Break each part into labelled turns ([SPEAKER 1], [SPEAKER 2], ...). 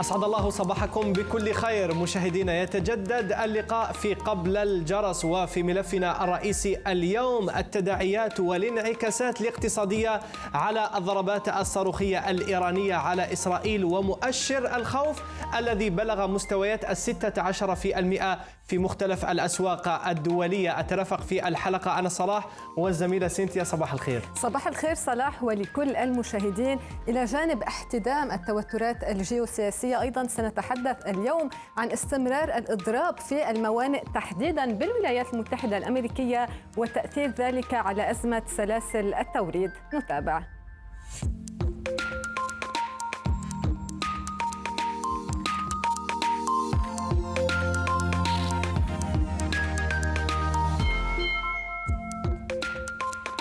[SPEAKER 1] أسعد الله صباحكم بكل خير مشاهدينا يتجدد اللقاء في قبل الجرس وفي ملفنا الرئيسي اليوم التداعيات والانعكاسات الاقتصادية على الضربات الصاروخية الإيرانية على إسرائيل ومؤشر الخوف الذي بلغ مستويات الستة عشر في المئة في مختلف الأسواق الدولية أترافق في الحلقة أنا صلاح والزميلة سينتيا صباح الخير
[SPEAKER 2] صباح الخير صلاح ولكل المشاهدين إلى جانب احتدام التوترات الجيوسياسية أيضا سنتحدث اليوم عن استمرار الإضراب في الموانئ تحديدا بالولايات المتحدة الأمريكية وتأثير ذلك على أزمة سلاسل التوريد نتابع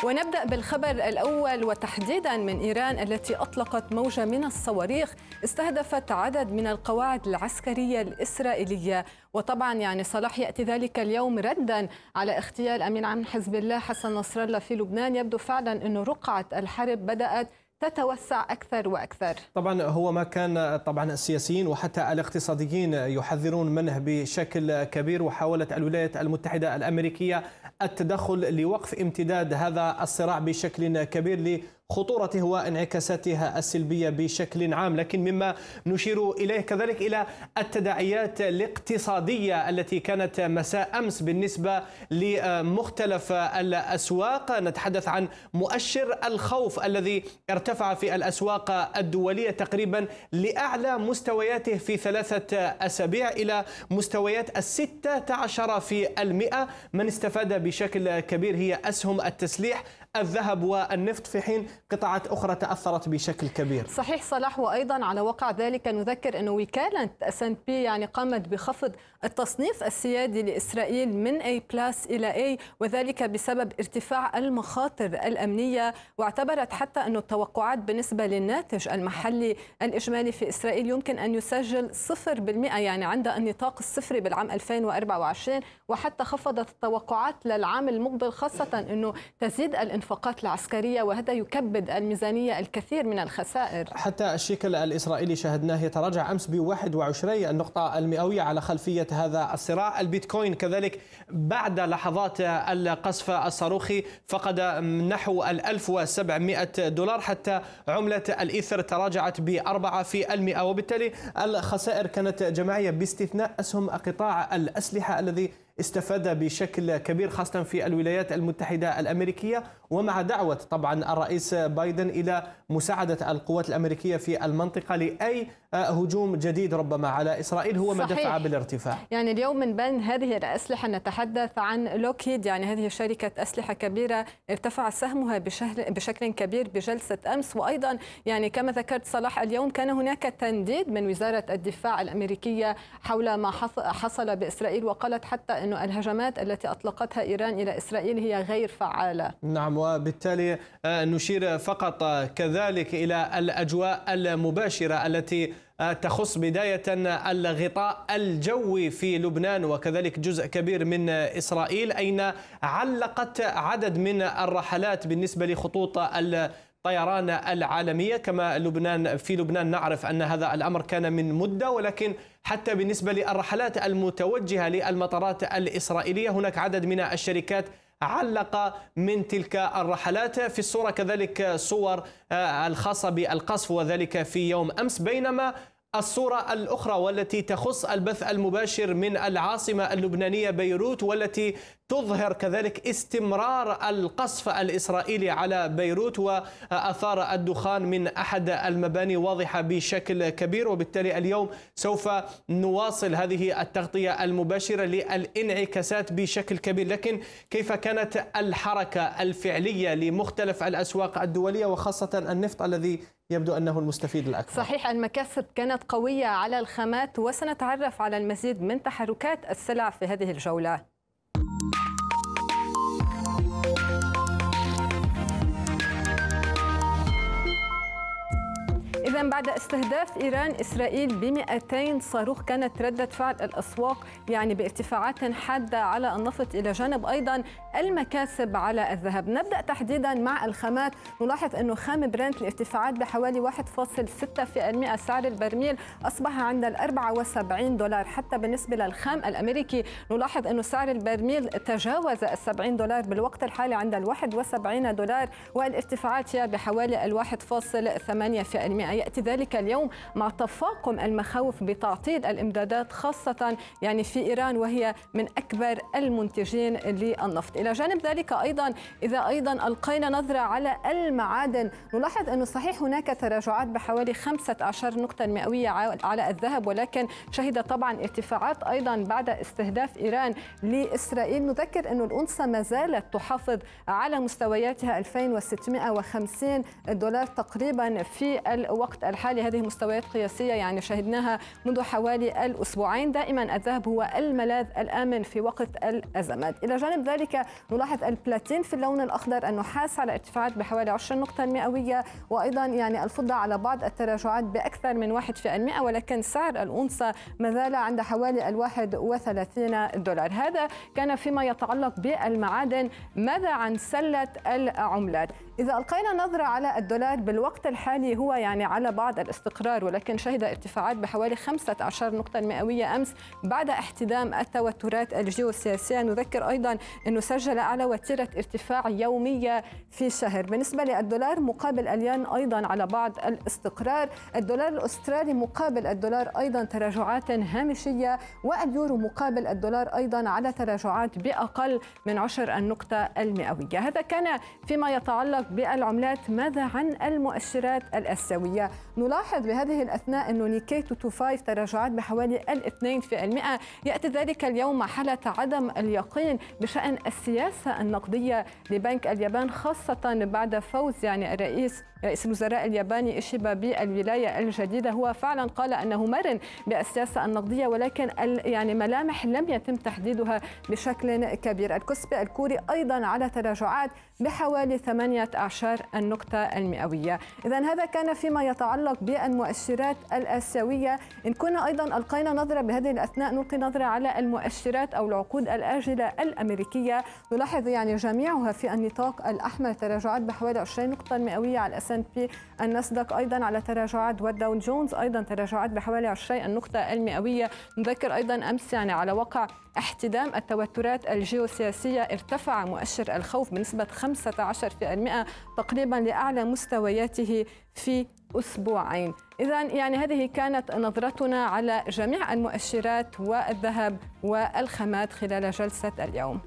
[SPEAKER 2] ونبدأ بالخبر الأول وتحديدا من إيران التي أطلقت موجة من الصواريخ استهدفت عدد من القواعد العسكرية الإسرائيلية وطبعا يعني صلاح يأتي ذلك اليوم ردا على اغتيال أمين عام حزب الله حسن نصر الله في لبنان يبدو فعلا أنه رقعة الحرب بدأت تتوسع أكثر وأكثر
[SPEAKER 1] طبعا هو ما كان طبعا السياسيين وحتى الاقتصاديين يحذرون منه بشكل كبير وحاولت الولايات المتحدة الأمريكية التدخل لوقف امتداد هذا الصراع بشكل كبير خطورته وانعكاساتها السلبية بشكل عام لكن مما نشير إليه كذلك إلى التداعيات الاقتصادية التي كانت مساء أمس بالنسبة لمختلف الأسواق نتحدث عن مؤشر الخوف الذي ارتفع في الأسواق الدولية تقريبا لأعلى مستوياته في ثلاثة أسابيع إلى مستويات ال 16 في المئة من استفاد بشكل كبير هي أسهم التسليح الذهب والنفط في حين قطاعات أخرى تأثرت بشكل كبير
[SPEAKER 2] صحيح صلاح وأيضا على وقع ذلك نذكر أن وكالة اس ان بي يعني قامت بخفض التصنيف السيادي لإسرائيل من A بلس إلى A وذلك بسبب ارتفاع المخاطر الأمنية واعتبرت حتى أن التوقعات بالنسبة للناتج المحلي الإجمالي في إسرائيل يمكن أن يسجل 0% يعني عند النطاق الصفري بالعام 2024 وحتى خفضت التوقعات للعام المقبل خاصة أنه تزيد الانفاقات العسكرية وهذا يكبد الميزانية الكثير من الخسائر
[SPEAKER 1] حتى الشكل الإسرائيلي شاهدناه يتراجع أمس ب 21 النقطة المئوية على خلفية هذا الصراع البيتكوين كذلك بعد لحظات القصف الصاروخي فقد نحو ال 1700 دولار حتى عملة الإيثر تراجعت بأربعة في المئة وبالتالي الخسائر كانت جماعية باستثناء أسهم قطاع الأسلحة الذي استفاد بشكل كبير خاصة في الولايات المتحدة الأمريكية ومع دعوة طبعا الرئيس بايدن إلى مساعدة القوات الأمريكية في المنطقة لأي آه، هجوم جديد ربما على إسرائيل هو ما صحيح. دفع بالارتفاع
[SPEAKER 2] يعني اليوم من بين هذه الأسلحة نتحدث عن لوكيد يعني هذه شركة أسلحة كبيرة ارتفع سهمها بشكل كبير بجلسة أمس وأيضا يعني كما ذكرت صلاح اليوم كان هناك تنديد من وزارة الدفاع الأمريكية حول ما حصل بإسرائيل وقالت حتى أنه الهجمات التي أطلقتها إيران إلى إسرائيل هي غير فعالة
[SPEAKER 1] نعم وبالتالي آه، نشير فقط آه، كذلك إلى الأجواء المباشرة التي آه، تخص بداية الغطاء الجوي في لبنان وكذلك جزء كبير من إسرائيل أين علقت عدد من الرحلات بالنسبة لخطوط الطيران العالمية كما لبنان في لبنان نعرف أن هذا الأمر كان من مدة ولكن حتى بالنسبة للرحلات المتوجهة للمطارات الإسرائيلية هناك عدد من الشركات علق من تلك الرحلات في الصورة كذلك صور آه، الخاصة بالقصف وذلك في يوم أمس بينما الصورة الأخرى والتي تخص البث المباشر من العاصمة اللبنانية بيروت والتي تظهر كذلك استمرار القصف الإسرائيلي على بيروت وأثار الدخان من أحد المباني واضحة بشكل كبير وبالتالي اليوم سوف نواصل هذه التغطية المباشرة للانعكاسات بشكل كبير لكن كيف كانت الحركة الفعلية لمختلف الأسواق الدولية وخاصة النفط الذي يبدو أنه المستفيد الأكبر
[SPEAKER 2] صحيح المكاسب كانت قوية على الخامات وسنتعرف على المزيد من تحركات السلع في هذه الجولة إذا بعد استهداف إيران إسرائيل ب 200 صاروخ كانت ردة فعل الأسواق يعني بارتفاعات حادة على النفط إلى جانب أيضا المكاسب على الذهب نبدأ تحديدا مع الخامات نلاحظ أنه خام برنت الارتفاعات بحوالي 1.6% سعر البرميل أصبح عند ال 74 دولار حتى بالنسبة للخام الأمريكي نلاحظ أنه سعر البرميل تجاوز ال 70 دولار بالوقت الحالي عند ال 71 دولار والارتفاعات هي بحوالي ال 1.8% يأتي ذلك اليوم مع تفاقم المخاوف بتعطيل الإمدادات خاصة يعني في إيران وهي من أكبر المنتجين للنفط إلى جانب ذلك أيضا إذا أيضا ألقينا نظرة على المعادن نلاحظ أنه صحيح هناك تراجعات بحوالي 15 نقطة مئوية على الذهب ولكن شهد طبعا ارتفاعات أيضا بعد استهداف إيران لإسرائيل نذكر انه الأنصة ما زالت تحافظ على مستوياتها 2650 دولار تقريبا في الوقت الوقت الحالي هذه مستويات قياسية يعني شهدناها منذ حوالي الأسبوعين دائما الذهب هو الملاذ الآمن في وقت الأزمات إلى جانب ذلك نلاحظ البلاتين في اللون الأخضر النحاس على ارتفاعات بحوالي 20 نقطة مئوية وأيضا يعني الفضة على بعض التراجعات بأكثر من 1% ولكن سعر الأونصة ما زال عند حوالي ال 31 دولار هذا كان فيما يتعلق بالمعادن ماذا عن سلة العملات إذا ألقينا نظرة على الدولار بالوقت الحالي هو يعني على بعض الاستقرار ولكن شهد ارتفاعات بحوالي 15 نقطة مئوية أمس بعد احتدام التوترات الجيوسياسية نذكر أيضا أنه سجل أعلى وتيرة ارتفاع يومية في شهر بالنسبة للدولار مقابل الين أيضا على بعض الاستقرار الدولار الأسترالي مقابل الدولار أيضا تراجعات هامشية واليورو مقابل الدولار أيضا على تراجعات بأقل من عشر النقطة المئوية هذا كان فيما يتعلق الارتباط بالعملات ماذا عن المؤشرات الاسيويه نلاحظ بهذه الاثناء أن نيكي 225 تراجعات بحوالي الاثنين في المئة ياتي ذلك اليوم حاله عدم اليقين بشان السياسه النقديه لبنك اليابان خاصه بعد فوز يعني الرئيس رئيس الوزراء الياباني إشيبا بالولاية الجديدة هو فعلا قال أنه مرن بالسياسة النقدية ولكن يعني ملامح لم يتم تحديدها بشكل كبير الكسب الكوري أيضا على تراجعات بحوالي ثمانية أعشار النقطة المئوية إذا هذا كان فيما يتعلق بالمؤشرات الآسيوية إن كنا أيضا ألقينا نظرة بهذه الأثناء نلقي نظرة على المؤشرات أو العقود الآجلة الأمريكية نلاحظ يعني جميعها في النطاق الأحمر تراجعات بحوالي 20 نقطة مئوية على الأساس اس بي الناسداك ايضا على تراجعات والداون جونز ايضا تراجعات بحوالي 20 النقطه المئويه نذكر ايضا امس يعني على وقع احتدام التوترات الجيوسياسيه ارتفع مؤشر الخوف بنسبه 15% تقريبا لاعلى مستوياته في اسبوعين اذا يعني هذه كانت نظرتنا على جميع المؤشرات والذهب والخامات خلال جلسه اليوم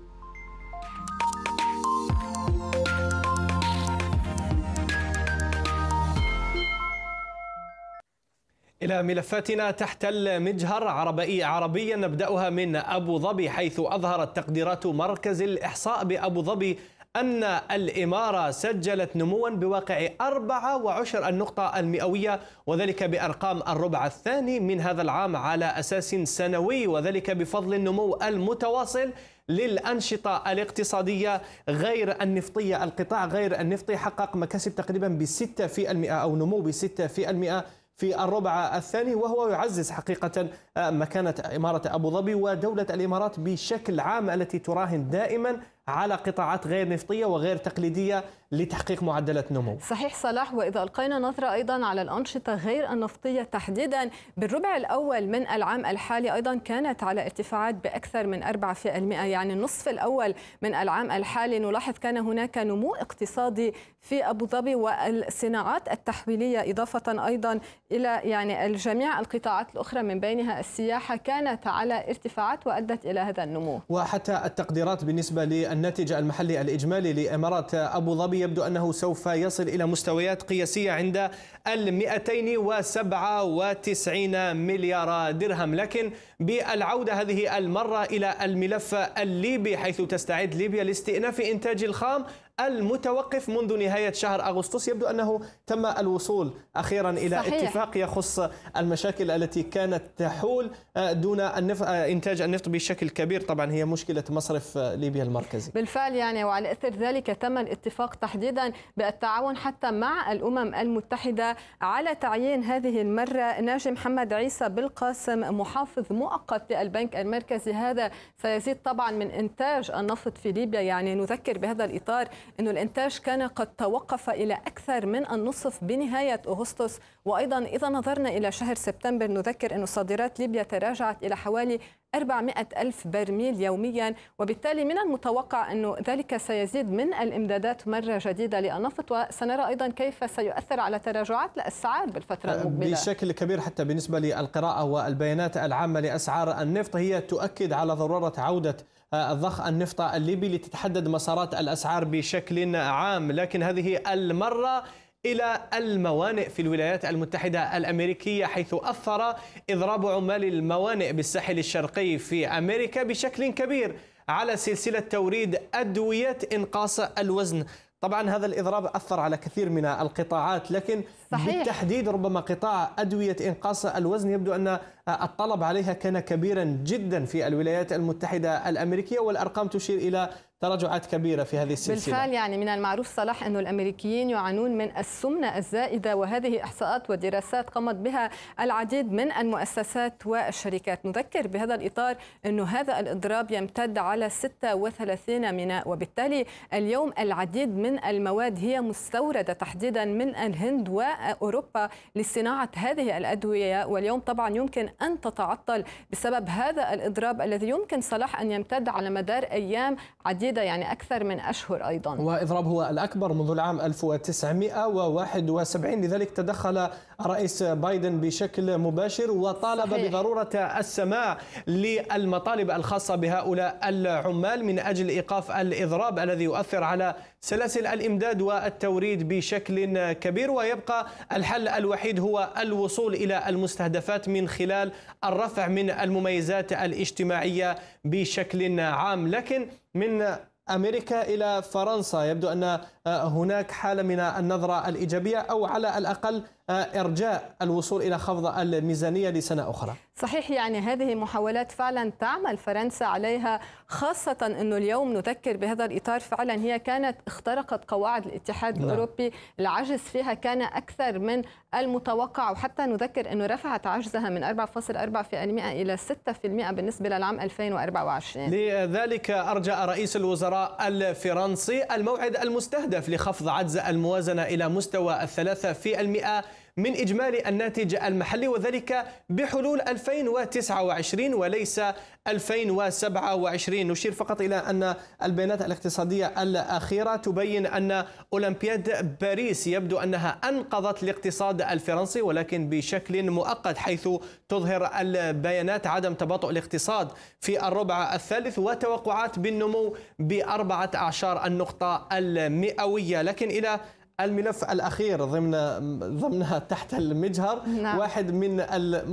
[SPEAKER 1] إلى ملفاتنا تحت المجهر عربي عربيا نبدأها من أبو ظبي حيث أظهرت تقديرات مركز الإحصاء بأبو ظبي أن الإمارة سجلت نموا بواقع 4.10 النقطة المئوية وذلك بأرقام الربع الثاني من هذا العام على أساس سنوي وذلك بفضل النمو المتواصل للأنشطة الاقتصادية غير النفطية القطاع غير النفطي حقق مكاسب تقريبا ب 6% أو نمو ب 6% في الربع الثاني وهو يعزز حقيقة آه، مكانة إمارة أبو ظبي ودولة الإمارات بشكل عام التي تراهن دائما على قطاعات غير نفطية وغير تقليدية لتحقيق معدلات نمو
[SPEAKER 2] صحيح صلاح وإذا ألقينا نظرة أيضا على الأنشطة غير النفطية تحديدا بالربع الأول من العام الحالي أيضا كانت على ارتفاعات بأكثر من 4% يعني النصف الأول من العام الحالي نلاحظ كان هناك نمو اقتصادي في أبو ظبي والصناعات التحويلية إضافة أيضا إلى يعني الجميع القطاعات الأخرى من بينها السياحة كانت على ارتفاعات وأدت إلى هذا النمو
[SPEAKER 1] وحتى التقديرات بالنسبة للناتج المحلي الإجمالي لإمارات أبو ظبي العربي يبدو أنه سوف يصل إلى مستويات قياسية عند ال 297 مليار درهم لكن بالعودة هذه المرة إلى الملف الليبي حيث تستعد ليبيا لاستئناف إنتاج الخام المتوقف منذ نهاية شهر أغسطس يبدو أنه تم الوصول أخيرا إلى صحيح. اتفاق يخص المشاكل التي كانت تحول آه، دون النف... آه، إنتاج النفط بشكل كبير طبعا هي مشكلة مصرف آه، ليبيا المركزي
[SPEAKER 2] بالفعل يعني وعلى إثر ذلك تم الاتفاق تحديدا بالتعاون حتى مع الأمم المتحدة على تعيين هذه المرة ناجي محمد عيسى بالقاسم محافظ مؤقت للبنك المركزي هذا سيزيد طبعا من إنتاج النفط في ليبيا يعني نذكر بهذا الإطار أن الإنتاج كان قد توقف إلى أكثر من النصف بنهاية أغسطس وأيضا إذا نظرنا إلى شهر سبتمبر نذكر أن صادرات ليبيا تراجعت إلى حوالي 400 ألف برميل يوميا وبالتالي من المتوقع أن ذلك سيزيد من الإمدادات مرة جديدة للنفط وسنرى أيضا كيف سيؤثر على تراجعات الأسعار بالفترة أه، المقبلة بشكل
[SPEAKER 1] كبير حتى بالنسبة للقراءة والبيانات العامة لأسعار النفط هي تؤكد على ضرورة عودة آه، الضخ النفطة الليبي لتتحدد مسارات الأسعار بشكل عام لكن هذه المرة إلى الموانئ في الولايات المتحدة الأمريكية حيث أثر إضراب عمال الموانئ بالساحل الشرقي في أمريكا بشكل كبير على سلسلة توريد أدوية إنقاص الوزن طبعا هذا الاضراب اثر على كثير من القطاعات لكن صحيح. بالتحديد ربما قطاع ادويه انقاص الوزن يبدو ان الطلب عليها كان كبيرا جدا في الولايات المتحده الامريكيه والارقام تشير الى تراجعات كبيره في هذه السلسله بالفعل
[SPEAKER 2] يعني من المعروف صلاح انه الامريكيين يعانون من السمنه الزائده وهذه احصاءات ودراسات قامت بها العديد من المؤسسات والشركات نذكر بهذا الاطار انه هذا الاضراب يمتد على 36 ميناء وبالتالي اليوم العديد من المواد هي مستورده تحديدا من الهند واوروبا لصناعه هذه الادويه واليوم طبعا يمكن ان تتعطل بسبب هذا الاضراب الذي يمكن صلاح ان يمتد على مدار ايام عديده جديده يعني أكثر من أشهر أيضا
[SPEAKER 1] وإضراب هو الأكبر منذ العام 1971 لذلك تدخل الرئيس بايدن بشكل مباشر وطالب صحيح. بضرورة السماع للمطالب الخاصة بهؤلاء العمال من أجل إيقاف الإضراب الذي يؤثر على سلاسل الامداد والتوريد بشكل كبير ويبقى الحل الوحيد هو الوصول الى المستهدفات من خلال الرفع من المميزات الاجتماعيه بشكل عام لكن من امريكا الى فرنسا يبدو ان آه، هناك حالة من النظرة الإيجابية أو على الأقل آه، إرجاء الوصول إلى خفض الميزانية لسنة أخرى
[SPEAKER 2] صحيح يعني هذه محاولات فعلا تعمل فرنسا عليها خاصة أنه اليوم نذكر بهذا الإطار فعلا هي كانت اخترقت قواعد الاتحاد نعم. الأوروبي العجز فيها كان أكثر من المتوقع وحتى نذكر أنه رفعت عجزها من 4.4% إلى 6% بالنسبة للعام 2024
[SPEAKER 1] لذلك أرجى رئيس الوزراء الفرنسي الموعد المستهدف الهدف لخفض عجز الموازنة إلى مستوى الثلاثة في المئة من إجمالي الناتج المحلي وذلك بحلول 2029 وليس 2027 نشير فقط إلى أن البيانات الاقتصادية الأخيرة تبين أن أولمبياد باريس يبدو أنها أنقذت الاقتصاد الفرنسي ولكن بشكل مؤقت حيث تظهر البيانات عدم تباطؤ الاقتصاد في الربع الثالث وتوقعات بالنمو بأربعة أعشار النقطة المئوية لكن إلى الملف الاخير ضمن ضمن تحت المجهر نعم. واحد من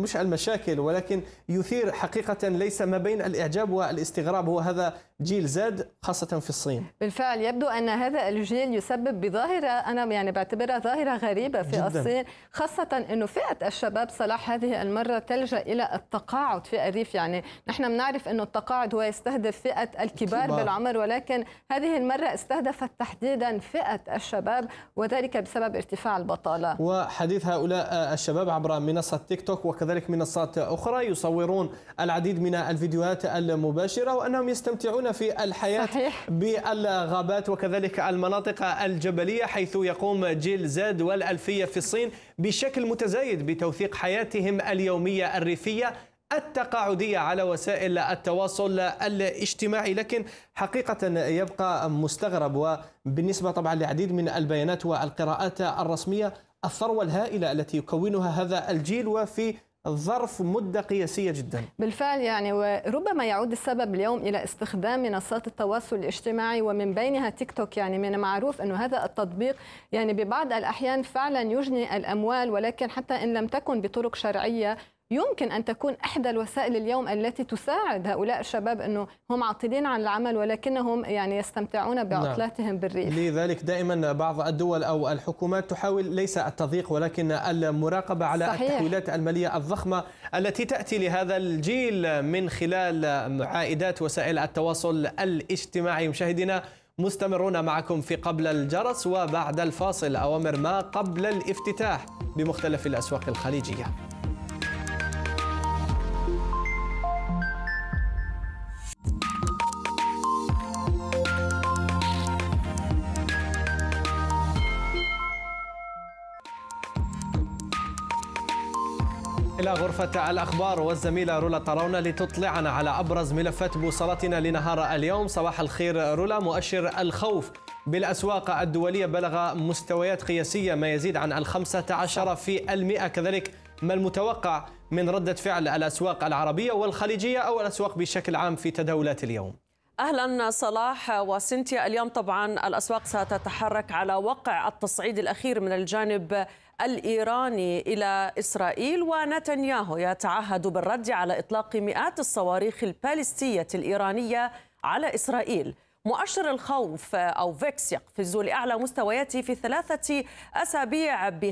[SPEAKER 1] مش المشاكل ولكن يثير حقيقه ليس ما بين الاعجاب والاستغراب هو هذا جيل زد خاصة في الصين
[SPEAKER 2] بالفعل يبدو أن هذا الجيل يسبب بظاهرة أنا يعني بعتبرها ظاهرة غريبة في جداً. الصين خاصة أنه فئة الشباب صلاح هذه المرة تلجأ إلى التقاعد في الريف يعني نحن بنعرف أنه التقاعد هو يستهدف فئة الكبار الكبار. بالعمر ولكن هذه المرة استهدفت تحديدا فئة الشباب وذلك بسبب ارتفاع البطالة
[SPEAKER 1] وحديث هؤلاء الشباب عبر منصة تيك توك وكذلك منصات أخرى يصورون العديد من الفيديوهات المباشرة وأنهم يستمتعون في الحياة صحيح. بالغابات وكذلك المناطق الجبلية حيث يقوم جيل زاد والألفية في الصين بشكل متزايد بتوثيق حياتهم اليومية الريفية التقاعدية على وسائل التواصل الاجتماعي لكن حقيقة يبقى مستغرب وبالنسبة طبعا لعديد من البيانات والقراءات الرسمية الثروة الهائلة التي يكونها هذا الجيل وفي الظرف مدة قياسية جدا
[SPEAKER 2] بالفعل يعني وربما يعود السبب اليوم إلى استخدام منصات التواصل الاجتماعي ومن بينها تيك توك يعني من المعروف أنه هذا التطبيق يعني ببعض الأحيان فعلا يجني الأموال ولكن حتى إن لم تكن بطرق شرعية يمكن أن تكون إحدى الوسائل اليوم التي تساعد هؤلاء الشباب أنه هم عاطلين عن العمل ولكنهم يعني يستمتعون نعم. بعطلاتهم بالريف
[SPEAKER 1] لذلك دائما بعض الدول أو الحكومات تحاول ليس التضييق ولكن المراقبة على صحيح. التحويلات المالية الضخمة التي تأتي لهذا الجيل من خلال عائدات وسائل التواصل الاجتماعي مشاهدينا مستمرون معكم في قبل الجرس وبعد الفاصل أوامر ما قبل الافتتاح بمختلف الأسواق الخليجية غرفة الأخبار والزميلة رولا طراونة لتطلعنا على أبرز ملفات بوصلتنا لنهار اليوم صباح الخير رولا مؤشر الخوف بالأسواق الدولية بلغ مستويات قياسية ما يزيد عن الخمسة عشر في المئة كذلك ما المتوقع من ردة فعل الأسواق العربية والخليجية أو الأسواق بشكل عام في تداولات اليوم
[SPEAKER 3] اهلا صلاح وسنتيا اليوم طبعا الاسواق ستتحرك على وقع التصعيد الاخير من الجانب الإيراني إلى إسرائيل ونتنياهو يتعهد بالرد على إطلاق مئات الصواريخ البالستية الإيرانية على إسرائيل مؤشر الخوف أو فيكس يقفز لأعلى مستوياته في ثلاثة أسابيع ب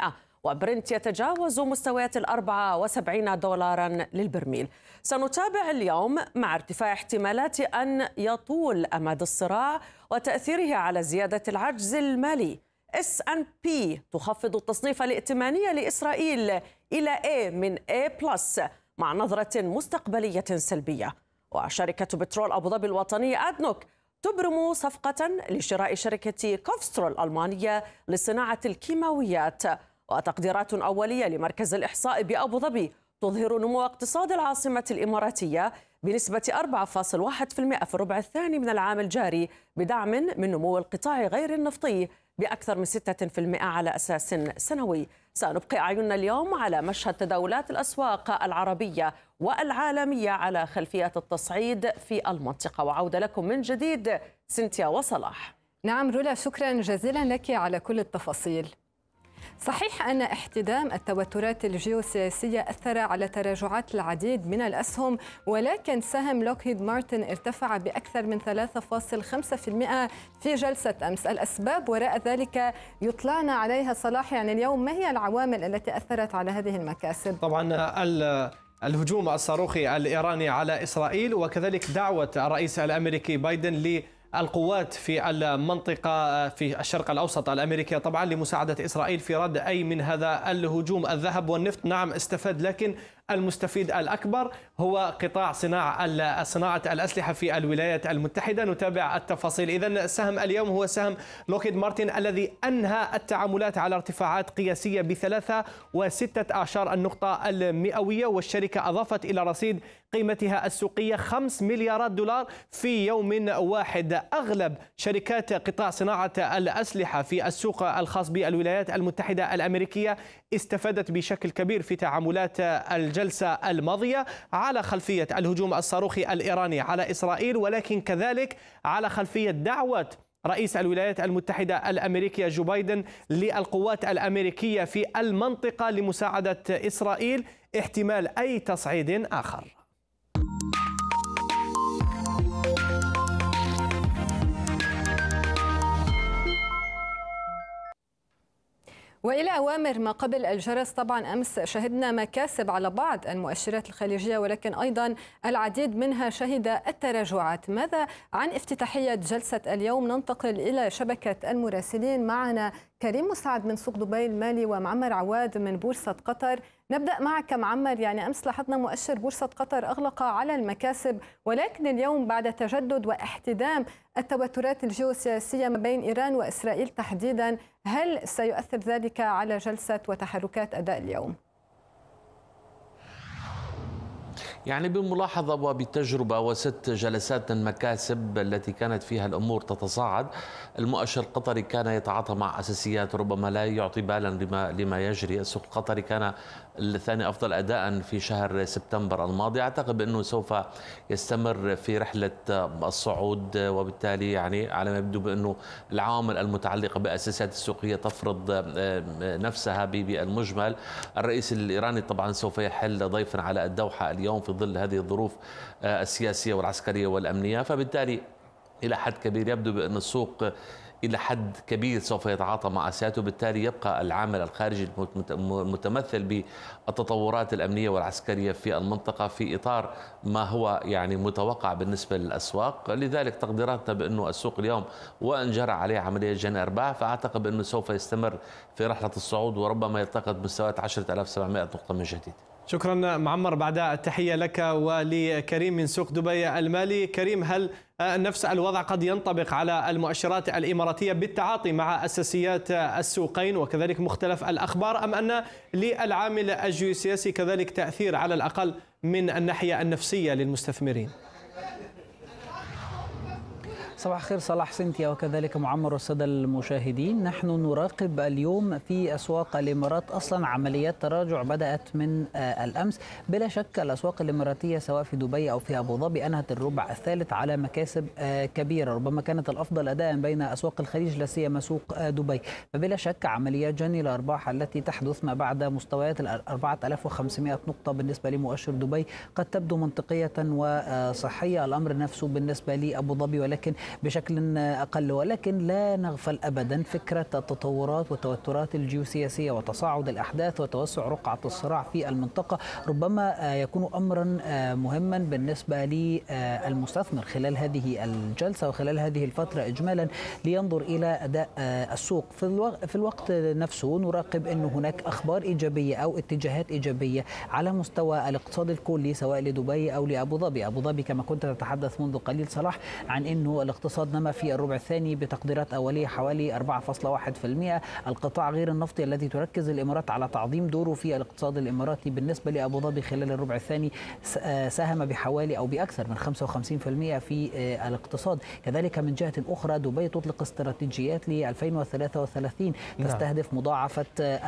[SPEAKER 3] 15% وبرنت يتجاوز مستويات ال 74 دولارا للبرميل. سنتابع اليوم مع ارتفاع احتمالات أن يطول أمد الصراع وتأثيره على زيادة العجز المالي. اس ان بي تخفض التصنيف الائتماني لإسرائيل إلى A من A بلس مع نظرة مستقبلية سلبية وشركة بترول أبو ظبي الوطنية أدنوك تبرم صفقة لشراء شركة كوفسترو الألمانية لصناعة الكيماويات وتقديرات أولية لمركز الإحصاء بأبو ظبي تظهر نمو اقتصاد العاصمة الإماراتية بنسبة 4.1% في الربع الثاني من العام الجاري بدعم من نمو القطاع غير النفطي بأكثر من 6% على أساس سنوي سنبقي أعيننا اليوم على مشهد تداولات الأسواق العربية والعالمية على خلفية التصعيد في المنطقة وعودة لكم من جديد سنتيا وصلاح
[SPEAKER 2] نعم رولا شكرا جزيلا لك على كل التفاصيل صحيح أن احتدام التوترات الجيوسياسية أثر على تراجعات العديد من الأسهم ولكن سهم لوكهيد مارتن ارتفع بأكثر من 3.5% في جلسة أمس الأسباب وراء ذلك يطلعنا عليها صلاح يعني اليوم ما هي العوامل التي أثرت على هذه المكاسب؟
[SPEAKER 1] طبعا الهجوم الصاروخي الايراني على اسرائيل وكذلك دعوه الرئيس الامريكي بايدن القوات في المنطقة آه، في الشرق الأوسط الأمريكية طبعا لمساعدة إسرائيل في رد أي من هذا الهجوم الذهب والنفط نعم استفاد لكن المستفيد الأكبر هو قطاع صناعة صناعة الأسلحة في الولايات المتحدة نتابع التفاصيل إذا سهم اليوم هو سهم لوكيد مارتن الذي أنهى التعاملات على ارتفاعات قياسية بثلاثة وستة أعشار النقطة المئوية والشركة أضافت إلى رصيد قيمتها السوقية 5 مليارات دولار في يوم واحد أغلب شركات قطاع صناعة الأسلحة في السوق الخاص بالولايات المتحدة الأمريكية استفادت بشكل كبير في تعاملات الج... الجلسة الماضية على خلفية الهجوم الصاروخي الإيراني على إسرائيل ولكن كذلك على خلفية دعوة رئيس الولايات المتحدة الأمريكية جو بايدن للقوات الأمريكية في المنطقة لمساعدة إسرائيل احتمال أي تصعيد آخر
[SPEAKER 2] والى اوامر ما قبل الجرس طبعا امس شهدنا مكاسب على بعض المؤشرات الخليجيه ولكن ايضا العديد منها شهد التراجعات ماذا عن افتتاحيه جلسه اليوم ننتقل الى شبكه المراسلين معنا كريم مسعد من سوق دبي المالي ومعمر عواد من بورصة قطر نبدأ معك معمر يعني أمس لاحظنا مؤشر بورصة قطر أغلق على المكاسب ولكن اليوم بعد تجدد واحتدام التوترات الجيوسياسية ما بين إيران وإسرائيل تحديدا هل سيؤثر ذلك على جلسة وتحركات أداء اليوم؟
[SPEAKER 4] يعني بالملاحظة وبالتجربة وست جلسات من المكاسب التي كانت فيها الأمور تتصاعد المؤشر القطري كان يتعاطى مع أساسيات ربما لا يعطي بالا لما, لما يجري السوق القطري كان الثاني أفضل أداء في شهر سبتمبر الماضي أعتقد بأنه سوف يستمر في رحلة الصعود وبالتالي يعني على ما يبدو بأنه العوامل المتعلقة بالأساسات السوقية تفرض آه، نفسها بالمجمل الرئيس الإيراني طبعا سوف يحل ضيفا على الدوحة اليوم في ظل هذه الظروف آه، السياسية والعسكرية والأمنية فبالتالي إلى حد كبير يبدو بأن السوق إلى حد كبير سوف يتعاطى مع سيادته بالتالي يبقى العامل الخارجي المتمثل بالتطورات الأمنية والعسكرية في المنطقة في إطار ما هو يعني متوقع بالنسبة للأسواق لذلك تقديراتنا بأنه السوق اليوم وإن جرى عليه عملية جنى أرباح فأعتقد بأنه سوف يستمر في رحلة الصعود وربما يلتقط مستويات 10700 نقطة من جديد
[SPEAKER 1] شكرا معمر بعد التحية لك ولكريم من سوق دبي المالي كريم هل نفس الوضع قد ينطبق على المؤشرات الإماراتية بالتعاطي مع أساسيات السوقين وكذلك مختلف الأخبار أم أن للعامل الجيوسياسي كذلك تأثير على الأقل من الناحية النفسية للمستثمرين؟
[SPEAKER 5] صباح الخير صلاح سنتيا وكذلك معمر والسادة المشاهدين نحن نراقب اليوم في أسواق الإمارات أصلا عمليات تراجع بدأت من آه، الأمس بلا شك الأسواق الإماراتية سواء في دبي أو في أبو ظبي أنهت الربع الثالث على مكاسب آه، كبيرة ربما كانت الأفضل أداء بين أسواق الخليج لا سيما سوق آه، دبي فبلا شك عمليات جني الأرباح التي تحدث ما بعد مستويات ال 4500 نقطة بالنسبة لمؤشر دبي قد تبدو منطقية وصحية الأمر نفسه بالنسبة لأبو ظبي ولكن بشكل أقل ولكن لا نغفل أبدا فكرة التطورات والتوترات الجيوسياسية وتصاعد الأحداث وتوسع رقعة الصراع في المنطقة ربما يكون أمرا آه، مهما بالنسبة للمستثمر آه، خلال هذه الجلسة وخلال هذه الفترة إجمالا لينظر إلى أداء آه، السوق في الوقت نفسه نراقب أن هناك أخبار إيجابية أو اتجاهات إيجابية على مستوى الاقتصاد الكلي سواء لدبي أو لأبو ظبي أبو ظبي كما كنت تتحدث منذ قليل صلاح عن أنه الاقتصاد نما في الربع الثاني بتقديرات أولية حوالي 4.1% القطاع غير النفطي الذي تركز الإمارات على تعظيم دوره في الاقتصاد الإماراتي بالنسبة لأبو ظبي خلال الربع الثاني آه، ساهم بحوالي أو بأكثر من 55% في آه، الاقتصاد كذلك من جهة أخرى دبي تطلق استراتيجيات ل 2033 نعم. تستهدف مضاعفة آه،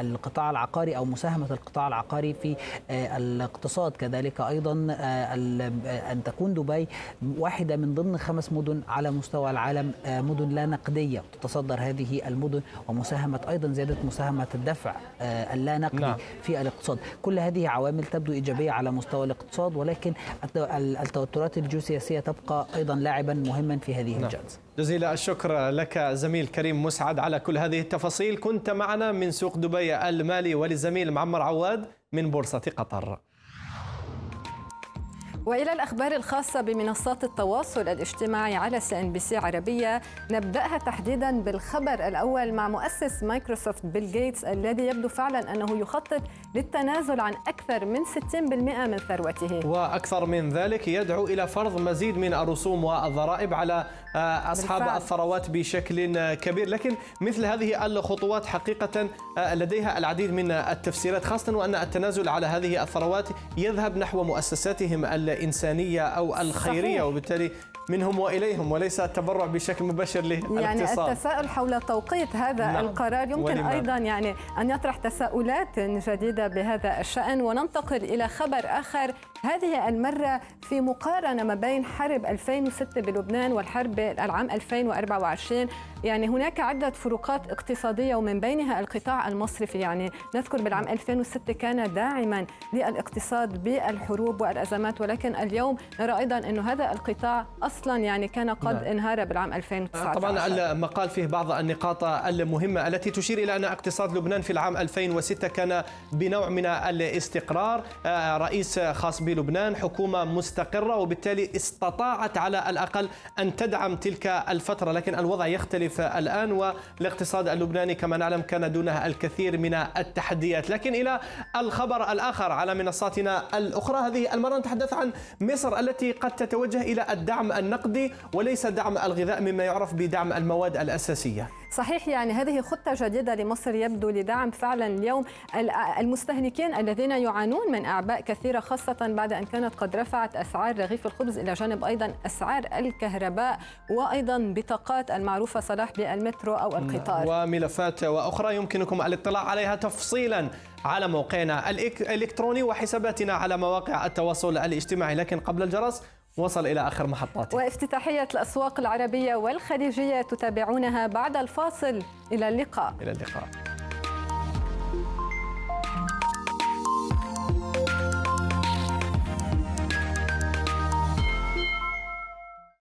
[SPEAKER 5] القطاع العقاري أو مساهمة القطاع العقاري في الاقتصاد كذلك أيضا أن تكون دبي واحدة واحدة من ضمن خمس مدن على مستوى العالم آه، مدن لا نقدية تتصدر هذه المدن ومساهمة أيضا زيادة مساهمة الدفع آه، اللا نقدي نعم. في الاقتصاد كل هذه عوامل تبدو إيجابية على مستوى الاقتصاد ولكن التوترات الجيوسياسية تبقى أيضا لاعبا مهما في هذه نعم. الجلسة
[SPEAKER 1] جزيل الشكر لك زميل كريم مسعد على كل هذه التفاصيل كنت معنا من سوق دبي المالي وللزميل معمر عواد من بورصة قطر
[SPEAKER 2] والى الاخبار الخاصه بمنصات التواصل الاجتماعي على سي ان بي سي عربيه نبداها تحديدا بالخبر الاول مع مؤسس مايكروسوفت بيل جيتس الذي يبدو فعلا انه يخطط للتنازل عن أكثر من 60% من ثروته
[SPEAKER 1] وأكثر من ذلك يدعو إلى فرض مزيد من الرسوم والضرائب على آه، أصحاب بالفعل. الثروات بشكل آه، كبير لكن مثل هذه الخطوات حقيقة آه، لديها العديد من التفسيرات خاصة وأن التنازل على هذه الثروات يذهب نحو مؤسساتهم الإنسانية أو الخيرية صحيح. وبالتالي منهم واليهم وليس التبرع بشكل مباشر له يعني الاتصال.
[SPEAKER 2] التساؤل حول توقيت هذا نعم. القرار يمكن ولماذا؟ ايضا يعني ان يطرح تساؤلات جديده بهذا الشان وننتقل الى خبر اخر هذه المرة في مقارنة ما بين حرب 2006 بلبنان والحرب العام 2024 يعني هناك عدة فروقات اقتصادية ومن بينها القطاع المصرفي يعني نذكر بالعام 2006 كان داعما للاقتصاد بالحروب والأزمات ولكن اليوم نرى أيضا أنه هذا القطاع أصلا يعني كان قد نعم. انهار بالعام 2019 آه، طبعا
[SPEAKER 1] المقال فيه بعض النقاط المهمة التي تشير إلى أن اقتصاد لبنان في العام 2006 كان بنوع من الاستقرار آه، رئيس خاص في لبنان حكومة مستقرة وبالتالي استطاعت على الأقل أن تدعم تلك الفترة لكن الوضع يختلف الآن والاقتصاد اللبناني كما نعلم كان دونه الكثير من التحديات لكن إلى الخبر الآخر على منصاتنا الأخرى هذه المرة نتحدث عن مصر التي قد تتوجه إلى الدعم النقدي وليس دعم الغذاء مما يعرف بدعم المواد الأساسية
[SPEAKER 2] صحيح يعني هذه خطة جديدة لمصر يبدو لدعم فعلا اليوم المستهلكين الذين يعانون من أعباء كثيرة خاصة بعد أن كانت قد رفعت أسعار رغيف الخبز إلى جانب أيضا أسعار الكهرباء وأيضا بطاقات المعروفة صلاح بالمترو أو القطار
[SPEAKER 1] وملفات وأخرى يمكنكم الاطلاع عليها تفصيلا على موقعنا الإلكتروني وحساباتنا على مواقع التواصل الاجتماعي لكن قبل الجرس وصل إلى آخر محطاته
[SPEAKER 2] وافتتاحية الأسواق العربية والخليجية تتابعونها بعد الفاصل إلى اللقاء إلى اللقاء